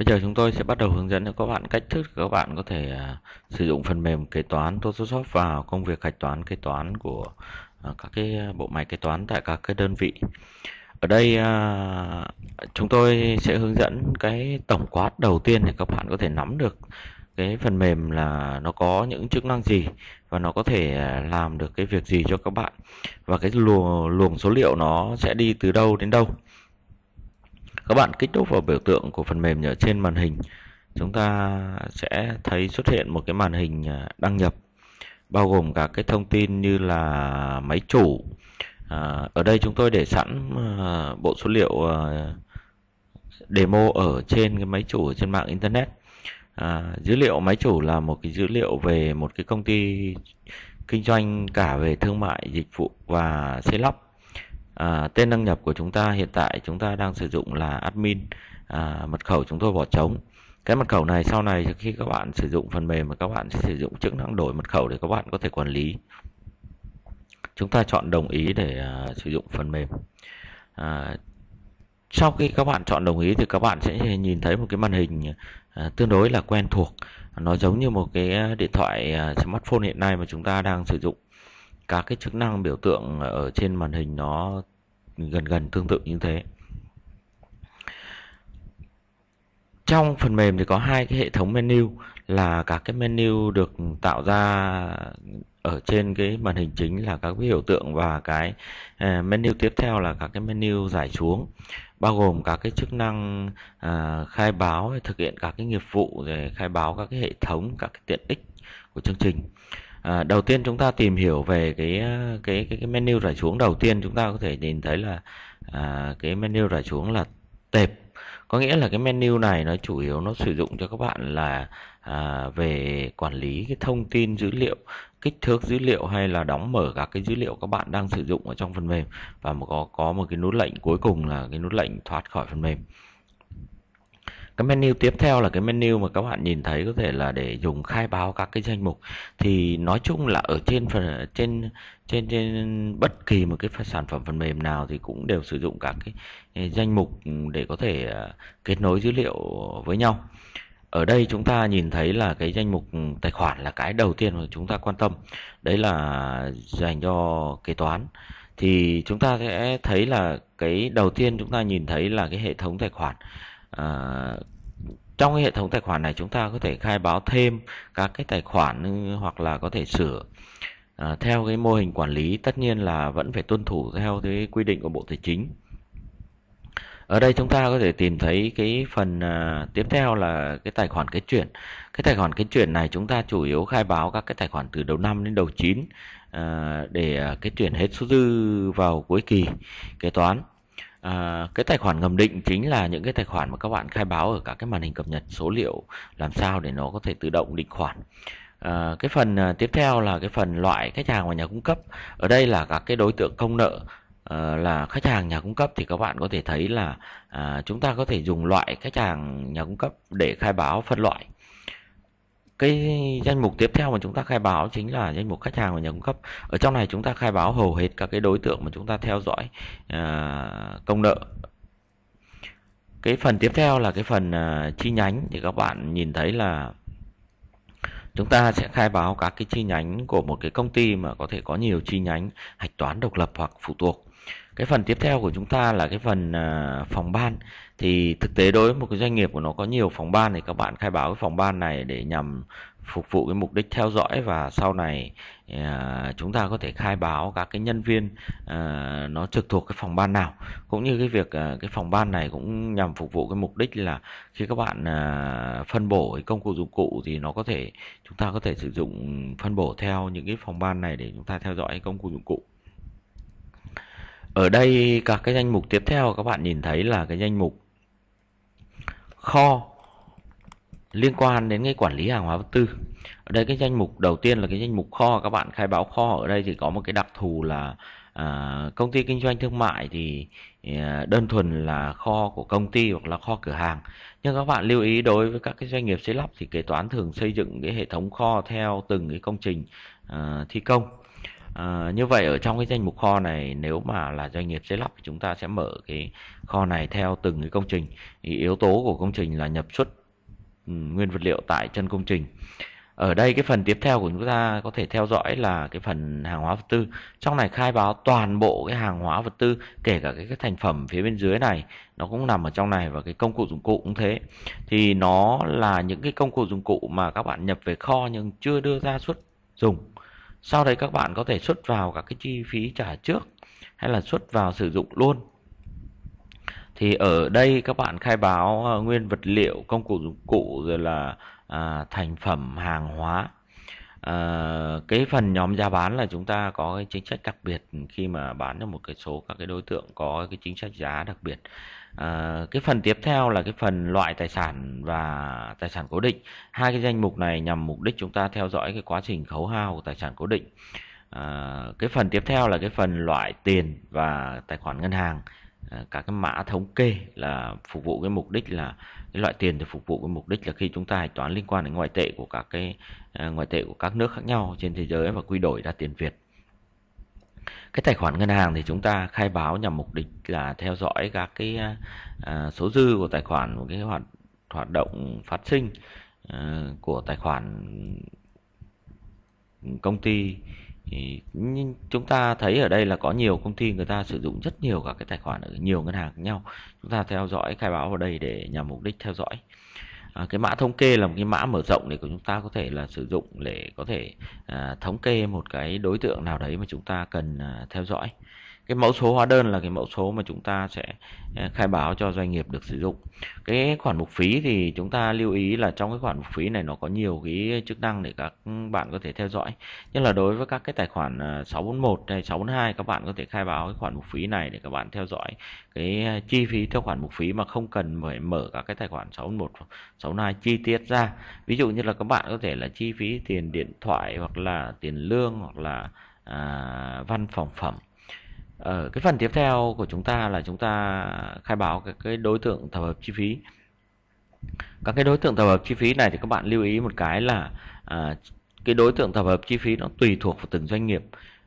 Bây giờ chúng tôi sẽ bắt đầu hướng dẫn cho các bạn cách thức các bạn có thể à, sử dụng phần mềm kế toán Photoshop vào công việc hạch toán kế toán của à, các cái à, bộ máy kế toán tại các cái đơn vị. Ở đây chúng tôi sẽ hướng dẫn cái tổng quát đầu tiên để các bạn có thể nắm được cái phần mềm là nó có những chức năng gì và nó có thể làm được cái việc gì cho các bạn và cái luồng luồng số liệu nó sẽ đi từ đâu đến đâu các bạn kích đúc vào biểu tượng của phần mềm ở trên màn hình, chúng ta sẽ thấy xuất hiện một cái màn hình à, đăng nhập bao gồm cả cái thông tin như là máy chủ. À, ở đây chúng tôi để sẵn à, bộ số liệu à, demo ở trên cái máy chủ trên mạng internet. À, dữ liệu máy chủ là một cái dữ liệu về một cái công ty kinh doanh cả về thương mại, dịch vụ và xây lắp à, tên đăng nhập của chúng ta hiện tại chúng ta đang sử dụng là admin à, mật khẩu chúng tôi bỏ trống cái mật khẩu này sau này khi các bạn sử dụng phần mềm mà các bạn sẽ sử dụng chức năng đổi mật khẩu để các bạn có thể quản lý chúng ta chọn đồng ý để à, sử dụng phần mềm à, sau khi các bạn chọn đồng ý thì các bạn sẽ nhìn thấy một cái màn hình à, tương đối là quen thuộc nó giống như một cái điện thoại à, smartphone hiện nay mà chúng ta đang sử dụng các cái chức năng biểu tượng ở trên màn hình nó gần gần tương tự như thế trong phần mềm thì có hai cái hệ thống menu là các cái menu được tạo ra ở trên cái màn hình chính là các cái biểu tượng và cái ờ, menu tiếp theo là các cái menu giải xuống bao gồm các cái chức năng ờ, khai báo thực hiện các cái nghiệp vụ để khai báo các cái hệ thống các cái tiện ích của chương trình À, đầu tiên chúng ta tìm hiểu về cái ờ, cái cái, cái menu rải xuống đầu tiên chúng ta có thể nhìn thấy là à, cái menu rải xuống là tệp có nghĩa là cái menu này nó chủ yếu nó sử dụng cho các bạn là à, về quản lý cái thông tin dữ liệu kích thước dữ liệu hay là đóng mở các cái dữ liệu các bạn đang sử dụng ở trong phần mềm và có có một cái nút lệnh cuối cùng là cái nút lệnh thoát khỏi phần mềm cái menu tiếp theo là cái menu mà các bạn nhìn thấy có thể là để dùng khai báo các cái danh mục thì nói chung là ở trên phần trên trên trên bất kỳ một cái sản phẩm phần mềm nào thì cũng đều sử dụng các cái danh mục để có thể à, kết nối dữ liệu với nhau ở đây chúng ta nhìn thấy là cái danh mục tài khoản là cái đầu tiên mà chúng ta quan tâm đấy là dành cho kế toán thì chúng ta sẽ thấy là cái đầu tiên chúng ta nhìn thấy là cái hệ thống tài khoản à, trong cái hệ thống tài khoản này chúng ta có thể khai báo thêm các cái tài khoản hoặc là có thể sửa à, theo cái mô hình quản lý tất nhiên là vẫn phải tuân thủ theo cái quy định của Bộ Tài chính ở đây chúng ta có thể tìm thấy cái phần à, tiếp theo là cái tài khoản kết chuyển cái tài khoản kết chuyển này chúng ta chủ yếu khai báo các cái tài khoản từ đầu năm đến đầu chín à, để kết à, chuyển hết số dư vào cuối kỳ kế toán À, cái tài khoản ngầm định chính là những cái tài khoản mà các bạn khai báo ở cả cái màn hình cập nhật số liệu làm sao để nó có thể tự động định khoản. À, cái phần à, tiếp theo là cái phần loại khách hàng và nhà cung cấp. Ở đây là các cái đối tượng công nợ À, là khách hàng nhà cung cấp thì các bạn có thể thấy là à, chúng ta có thể dùng loại khách hàng nhà cung cấp để khai báo phân loại cái danh mục tiếp theo mà chúng ta khai báo chính là danh mục khách hàng và nhà cung cấp ở trong này chúng ta khai báo hầu hết các cái đối tượng mà chúng ta theo dõi uh, công nợ cái phần tiếp theo là cái phần uh, chi nhánh thì các bạn nhìn thấy là chúng ta sẽ khai báo các cái chi nhánh của một cái công ty mà có thể có nhiều chi nhánh hạch toán độc lập hoặc phụ thuộc cái phần tiếp theo của chúng ta là cái phần uh, phòng ban thì thực tế đối với một cái doanh nghiệp của nó có nhiều phòng ban thì các bạn khai báo cái phòng ban này để nhằm phục vụ cái mục đích theo dõi và sau này à, chúng ta có thể khai báo các cái nhân viên à, nó trực thuộc cái phòng ban nào cũng như cái việc à, cái phòng ban này cũng nhằm phục vụ cái mục đích là khi các bạn phân bổ công cụ dụng cụ thì nó có thể chúng ta có thể sử dụng phân bổ theo những cái phòng ban này để chúng ta theo dõi công cụ dụng cụ ở đây các cái danh mục tiếp theo các bạn nhìn thấy là cái danh mục kho liên quan đến cái quản lý hàng hóa vật tư. Ở đây cái danh mục đầu tiên là cái danh mục kho các bạn khai báo kho ở đây thì có một cái đặc thù là à, công ty kinh doanh thương mại thì à, đơn thuần là kho của công ty hoặc là kho cửa hàng. Nhưng các bạn lưu ý đối với các cái doanh nghiệp xây lắp thì kế toán thường xây dựng cái hệ thống kho theo từng cái công trình à, thi công À, như vậy ở trong cái danh mục kho này nếu mà là doanh nghiệp xây lắp thì chúng ta sẽ mở cái kho này theo từng cái công trình thì yếu tố của công trình là nhập xuất ừ, nguyên vật liệu tại chân công trình ở đây cái phần tiếp theo của chúng ta có thể theo dõi là cái phần hàng hóa vật tư trong này khai báo toàn bộ cái hàng hóa vật tư kể cả cái, cái thành phẩm phía bên dưới này nó cũng nằm ở trong này và cái công cụ dụng cụ cũng thế thì nó là những cái công cụ dụng cụ mà các bạn nhập về kho nhưng chưa đưa ra xuất dùng sau đấy các bạn có thể xuất vào các cái chi phí trả trước hay là xuất vào sử dụng luôn thì ở đây các bạn khai báo ờ, nguyên vật liệu công cụ dụng cụ rồi là à, thành phẩm hàng hóa À, cái phần nhóm giá bán là chúng ta có cái chính sách đặc biệt khi mà bán cho một cái số các cái đối tượng có cái chính sách giá đặc biệt. À, cái phần tiếp theo là cái phần loại tài sản và tài sản cố định. Hai cái danh mục này nhằm mục đích chúng ta theo dõi cái quá trình khấu hao của tài sản cố định. À, cái phần tiếp theo là cái phần loại tiền và tài khoản ngân hàng. À, các cái mã thống kê là phục vụ cái mục đích là cái loại tiền để phục vụ cái mục đích là khi chúng ta hạch toán liên quan đến ngoại tệ của các cái à, ngoại tệ của các nước khác nhau trên thế giới và quy đổi ra tiền Việt cái tài khoản ngân hàng thì chúng ta khai báo nhằm mục đích là theo dõi các cái à, à số dư của tài khoản của cái hoạt hoạt động phát sinh à, của tài khoản công ty thì chúng ta thấy ở đây là có nhiều công ty người ta sử dụng rất nhiều các cái tài khoản ở nhiều ngân hàng nhau chúng ta theo dõi khai báo vào đây để nhằm mục đích theo dõi à, cái mã thống kê là một cái mã mở rộng để của chúng ta có thể là sử dụng để có thể à, thống kê một cái đối tượng nào đấy mà chúng ta cần à, theo dõi cái mẫu số hóa đơn là cái mẫu số mà chúng ta sẽ ờ, khai báo cho doanh nghiệp được sử dụng cái khoản mục phí thì chúng ta lưu ý là trong cái khoản mục phí này nó có nhiều cái chức năng để các bạn có thể theo dõi nhất là đối với các cái tài khoản 641 ờ, hay 642 các bạn có thể khai báo cái khoản mục phí này để các bạn theo dõi cái ờ, chi phí theo khoản mục phí mà không cần phải mở các cái tài khoản 641 642 chi tiết ra ví dụ như là các bạn có thể là chi phí tiền điện thoại hoặc là tiền lương hoặc là à, văn phòng phẩm ở ờ, cái phần tiếp theo của chúng ta là chúng ta khai báo cái, cái đối tượng tập hợp chi phí các cái đối tượng tập hợp chi phí này thì các bạn lưu ý một cái là à, cái đối tượng tập hợp chi phí nó tùy thuộc vào từng doanh nghiệp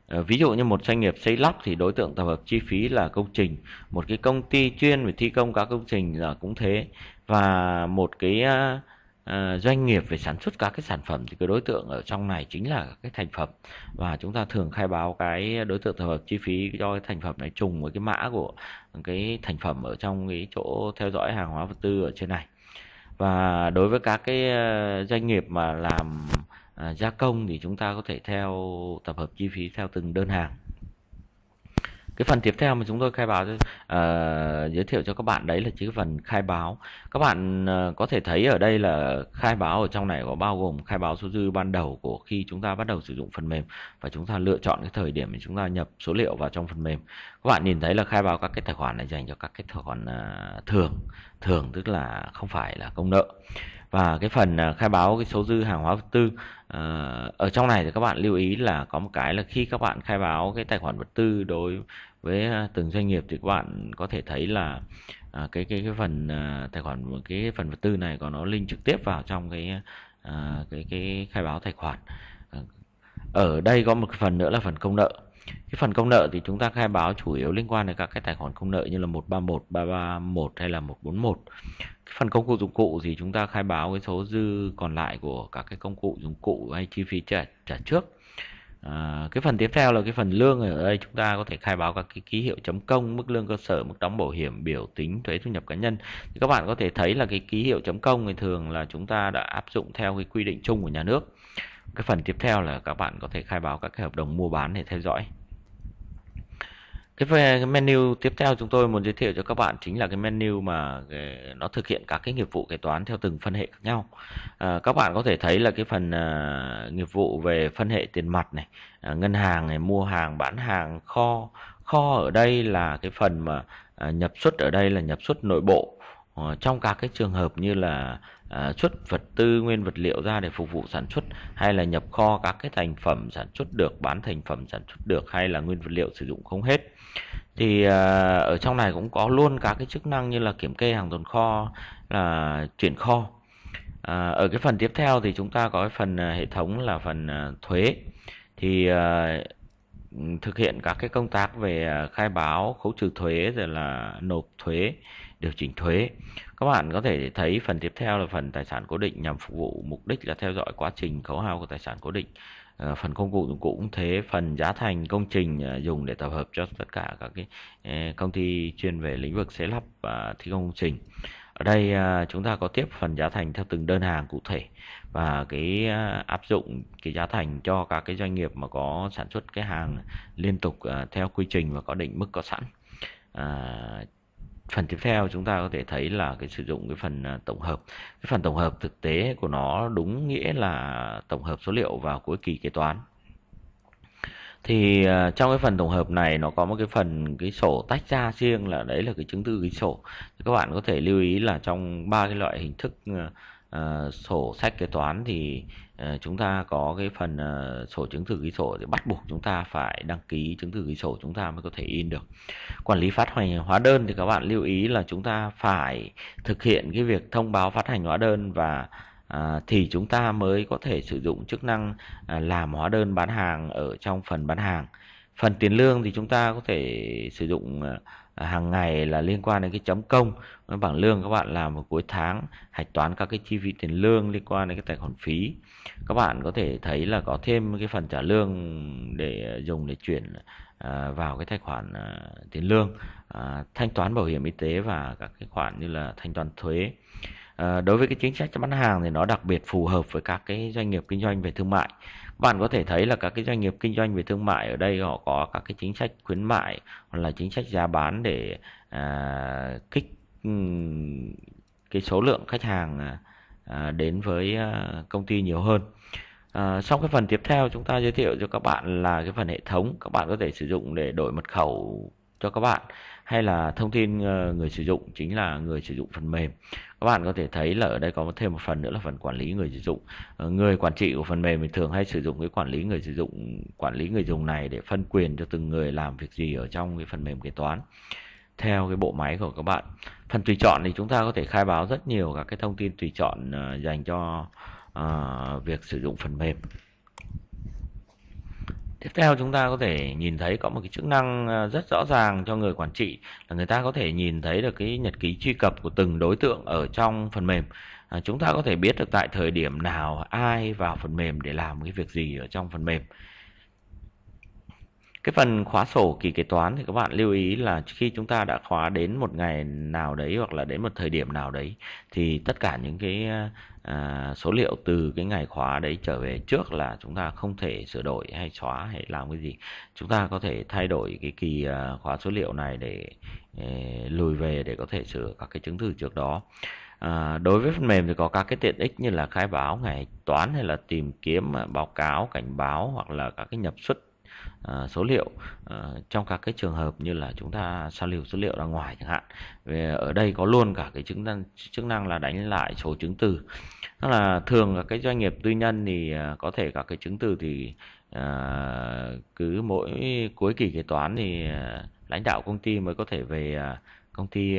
à, ví dụ như một doanh nghiệp xây lắp thì đối tượng tập hợp chi phí là công trình một cái công ty chuyên về thi công các công trình là cũng thế và một cái uh, Ờ, doanh nghiệp về sản xuất các cái sản phẩm thì cái đối tượng ở trong này chính là cái thành phẩm và chúng ta thường khai báo cái đối tượng tập hợp chi phí cho cái thành phẩm này trùng với cái mã của cái thành phẩm ở trong cái chỗ theo dõi hàng hóa vật tư ở trên này và đối với các cái ờ, doanh nghiệp mà làm ờ, gia công thì chúng ta có thể theo tập hợp chi phí theo từng đơn hàng cái phần tiếp theo mà chúng tôi khai báo uh, giới thiệu cho các bạn đấy là chữ phần khai báo các bạn uh, có thể thấy ở đây là khai báo ở trong này có bao gồm khai báo số dư ban đầu của khi chúng ta bắt đầu sử dụng phần mềm và chúng ta lựa chọn cái thời điểm mà chúng ta nhập số liệu vào trong phần mềm các bạn nhìn thấy là khai báo các cái tài khoản này dành cho các cái tài khoản uh, thường thường tức là không phải là công nợ và cái phần à, khai báo cái số dư hàng hóa vật tư ờ, ở trong này thì các bạn lưu ý là có một cái là khi các bạn khai báo cái tài khoản vật tư đối với à, từng doanh nghiệp thì các bạn có thể thấy là à, cái cái cái phần tài khoản cái phần vật tư này có nó link trực tiếp vào trong cái cái cái khai báo tài khoản ờ, ở đây có một phần nữa là phần công nợ cái phần công nợ thì chúng ta khai báo chủ yếu liên quan đến các cái tài khoản công nợ như là 131, 331 hay là 141 phần công cụ dụng cụ thì chúng ta khai báo cái số dư còn lại của các cái công cụ dụng cụ hay chi phí trả trả trước à, cái phần tiếp theo là cái phần lương ở đây chúng ta có thể khai báo các cái ký hiệu chấm công mức lương cơ sở mức đóng bảo hiểm biểu tính thuế thu nhập cá nhân thì các bạn có thể thấy là cái ký hiệu chấm công thì thường là chúng ta đã áp dụng theo cái quy định chung của nhà nước cái phần tiếp theo là các bạn có thể khai báo các cái hợp đồng mua bán để theo dõi Ờ, cái menu tiếp theo chúng tôi muốn giới thiệu cho các bạn chính là cái menu mà ờ, nó thực hiện các cái nghiệp vụ kế toán theo từng phân hệ khác nhau à, các bạn có thể thấy là cái phần à, nghiệp vụ về phân hệ tiền mặt này à, ngân hàng này mua hàng bán hàng kho kho ở đây là cái phần mà à, nhập xuất ở đây là nhập xuất nội bộ Ờ, trong các cái trường hợp như là à, xuất vật tư nguyên vật liệu ra để phục vụ sản xuất hay là nhập kho các cái thành phẩm sản xuất được bán thành phẩm sản xuất được hay là nguyên vật liệu sử dụng không hết thì à, ở trong này cũng có luôn các cái chức năng như là kiểm kê hàng tồn kho là chuyển kho à, ở cái phần tiếp theo thì chúng ta có cái phần hệ thống là phần thuế thì thực hiện các cái công tác về à, khai báo khấu trừ thuế rồi là nộp thuế điều chỉnh thuế các bạn có thể thấy phần tiếp theo là phần tài sản cố định nhằm phục vụ mục đích là theo dõi quá trình khấu hao của tài sản cố định ờ, phần công cụ cũng thế phần giá thành công trình à, dùng để tập hợp cho tất cả các cái ờ, công ty chuyên về lĩnh vực xây lắp và thi công công trình ở đây à, chúng ta có tiếp phần giá thành theo từng đơn hàng cụ thể và cái à, áp dụng cái giá thành cho các cái doanh nghiệp mà có sản xuất cái hàng liên tục à, theo quy trình và có định mức có sẵn. À, phần tiếp theo chúng ta có thể thấy là cái sử dụng cái phần tổng hợp cái phần tổng hợp thực tế của nó đúng nghĩa là tổng hợp số liệu vào cuối kỳ kế toán thì à, trong cái phần tổng hợp này nó có một cái phần cái sổ tách ra riêng là đấy là cái chứng từ ghi sổ các bạn có thể lưu ý là trong ba cái loại hình thức uh, sổ sách kế toán thì uh, chúng ta có cái phần uh, sổ chứng từ ghi sổ thì bắt buộc chúng ta phải đăng ký chứng từ ghi sổ chúng ta mới có thể in được quản lý phát hành hóa đơn thì các bạn lưu ý là chúng ta phải thực hiện cái việc thông báo phát hành hóa đơn và À, thì chúng ta mới có thể sử dụng chức năng à, làm hóa đơn bán hàng ở trong phần bán hàng phần tiền lương thì chúng ta có thể sử dụng à, hàng ngày là liên quan đến cái chấm công bảng lương các bạn làm vào cuối tháng hạch toán các cái chi phí tiền lương liên quan đến cái tài khoản phí các bạn có thể thấy là có thêm cái phần trả lương để dùng để chuyển vào cái tài khoản tiền lương thanh toán bảo hiểm y tế và các cái khoản như là thanh toán thuế Ờ, đối với cái chính sách bán hàng thì nó đặc biệt phù hợp với các cái doanh nghiệp kinh doanh về thương mại. Bạn có thể thấy là các cái doanh nghiệp kinh doanh về thương mại ở đây họ có các cái chính sách khuyến mại hoặc là chính sách giá bán để à, kích cái số lượng khách hàng à, à đến với à, công ty nhiều hơn. À, ờ, trong cái phần tiếp theo chúng ta giới thiệu cho các bạn là cái phần hệ thống các bạn có thể sử dụng để đổi mật khẩu cho các bạn hay là thông tin ờ, người sử dụng chính là người sử dụng phần mềm các bạn có thể thấy là ở đây có thêm một phần nữa là phần quản lý người sử dụng ờ, người quản trị của phần mềm mình thường hay sử dụng cái quản lý người sử dụng quản lý người dùng này để phân quyền cho từng người làm việc gì ở trong cái phần mềm kế toán theo cái bộ máy của các bạn phần tùy chọn thì chúng ta có thể khai báo rất nhiều các cái thông tin tùy chọn ờ, dành cho uh, việc sử dụng phần mềm Tiếp theo chúng ta có thể nhìn thấy có một cái chức năng ờ, rất rõ ràng cho người quản trị là người ta có thể nhìn thấy được cái nhật ký truy cập của từng đối tượng ở trong phần mềm. À, chúng ta có thể biết được tại thời điểm nào ai vào phần mềm để làm cái việc gì ở trong phần mềm. Cái phần khóa sổ kỳ kế toán thì các bạn lưu ý là khi chúng ta đã khóa đến một ngày nào đấy hoặc là đến một thời điểm nào đấy thì tất cả những cái ờ, à, số liệu từ cái ngày khóa đấy trở về trước là chúng ta không thể sửa đổi hay xóa hay làm cái gì chúng ta có thể thay đổi cái kỳ à, khóa số liệu này để eh, lùi về để có thể sửa các cái chứng từ trước đó à, đối với phần mềm thì có các cái tiện ích như là khai báo ngày toán hay là tìm kiếm à, báo cáo cảnh báo hoặc là các cái nhập xuất Ờ, số liệu ờ, trong các cái trường hợp như là chúng ta sao lưu số liệu ra ngoài chẳng hạn Về ở đây có luôn cả cái chức năng chức năng là đánh lại số chứng từ tức là thường là cái doanh nghiệp tư nhân thì ờ, có thể các cái chứng từ thì cứ mỗi cuối kỳ kế toán thì lãnh đạo công ty mới có thể về công ty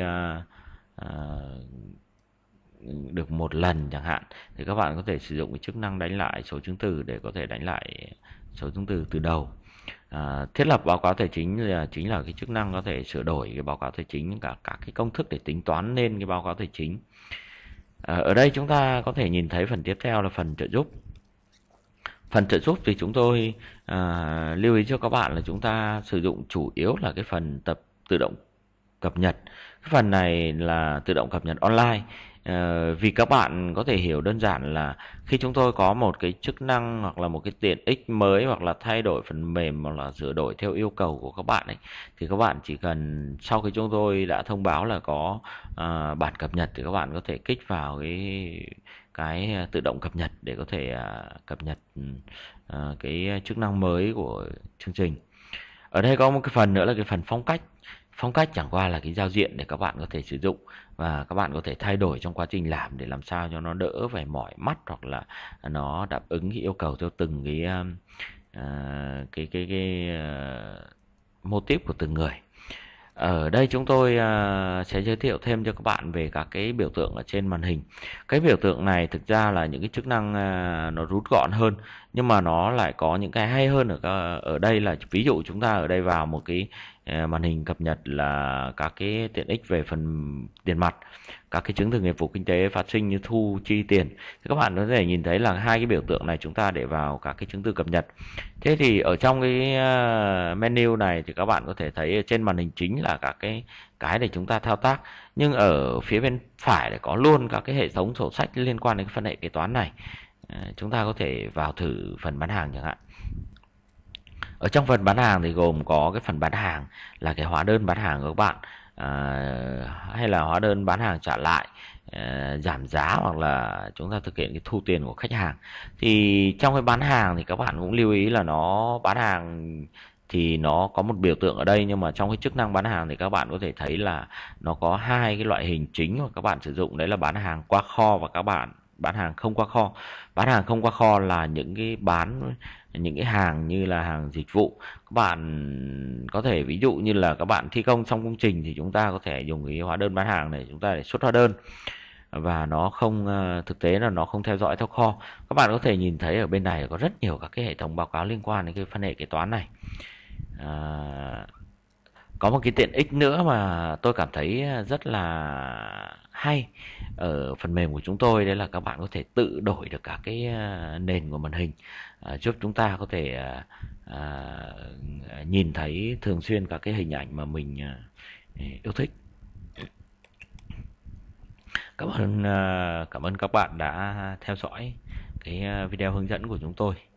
được một lần chẳng hạn thì các bạn có thể sử dụng cái chức năng đánh lại số chứng từ để có thể đánh lại số chứng từ từ đầu à, thiết lập báo cáo tài chính là chính là cái chức năng có thể sửa đổi cái báo cáo tài chính cả các cái công thức để tính toán lên cái báo cáo tài chính à, ở đây chúng ta có thể nhìn thấy phần tiếp theo là phần trợ giúp phần trợ giúp thì chúng tôi à, lưu ý cho các bạn là chúng ta sử dụng chủ yếu là cái phần tập tự động cập nhật cái phần này là tự động cập nhật online Ờ, vì các bạn có thể hiểu đơn giản là khi chúng tôi có một cái chức năng hoặc là một cái tiện ích mới hoặc là thay đổi phần mềm hoặc là sửa đổi theo yêu cầu của các bạn ấy thì các bạn chỉ cần sau khi chúng tôi đã thông báo là có à, bản cập nhật thì các bạn có thể kích vào cái cái ờ, tự động cập nhật để có thể à, cập nhật à, cái chức năng mới của chương trình ở đây có một cái phần nữa là cái phần phong cách phong cách chẳng qua là cái giao diện để các bạn có thể sử dụng và các bạn có thể thay đổi trong quá trình làm để làm sao cho nó đỡ phải mỏi mắt hoặc là nó đáp ứng yêu cầu theo từng cái uh, cái cái cái uh, mô típ của từng người ở đây chúng tôi uh, sẽ giới thiệu thêm cho các bạn về các cái biểu tượng ở trên màn hình cái biểu tượng này thực ra là những cái chức năng uh, nó rút gọn hơn nhưng mà nó lại có những cái hay hơn ở ở đây là ví dụ chúng ta ở đây vào một cái Ờ, màn hình cập nhật là các cái tiện ích về phần tiền mặt các cái chứng từ nghiệp vụ kinh tế phát sinh như thu chi tiền thì các bạn có thể nhìn thấy là hai cái biểu tượng này chúng ta để vào các cái chứng từ cập nhật thế thì ở trong cái ờ, menu này thì các bạn có thể thấy trên màn hình chính là các cái cái để chúng ta thao tác nhưng ở phía bên phải để có luôn các cái hệ thống sổ sách liên quan đến phân hệ kế toán này ờ, chúng ta có thể vào thử phần bán hàng chẳng hạn ở trong phần bán hàng thì gồm có cái phần bán hàng là cái hóa đơn bán hàng của các bạn à, hay là hóa đơn bán hàng trả lại à, giảm giá hoặc là chúng ta thực hiện cái thu tiền của khách hàng thì trong cái bán hàng thì các bạn cũng lưu ý là nó bán hàng thì nó có một biểu tượng ở đây nhưng mà trong cái chức năng bán hàng thì các bạn có thể thấy là nó có hai cái loại hình chính mà các bạn sử dụng đấy là bán hàng qua kho và các bạn bán hàng không qua kho bán hàng không qua kho là những cái bán những cái hàng như là hàng dịch vụ các bạn có thể ví dụ như là các bạn thi công trong công trình thì chúng ta có thể dùng cái hóa đơn bán hàng để chúng ta để xuất hóa đơn và nó không ờ, thực tế là nó không theo dõi theo kho các bạn có thể nhìn thấy ở bên này có rất nhiều các cái hệ thống báo cáo liên quan đến cái phân hệ kế toán này à, có một cái tiện ích nữa mà tôi cảm thấy rất là hay ở phần mềm của chúng tôi đấy là các bạn có thể tự đổi được cả cái à, nền của màn hình giúp à, chúng ta có thể à, nhìn thấy thường xuyên các cái hình ảnh mà mình yêu thích cảm ơn cảm ơn các bạn đã theo dõi cái video hướng dẫn của chúng tôi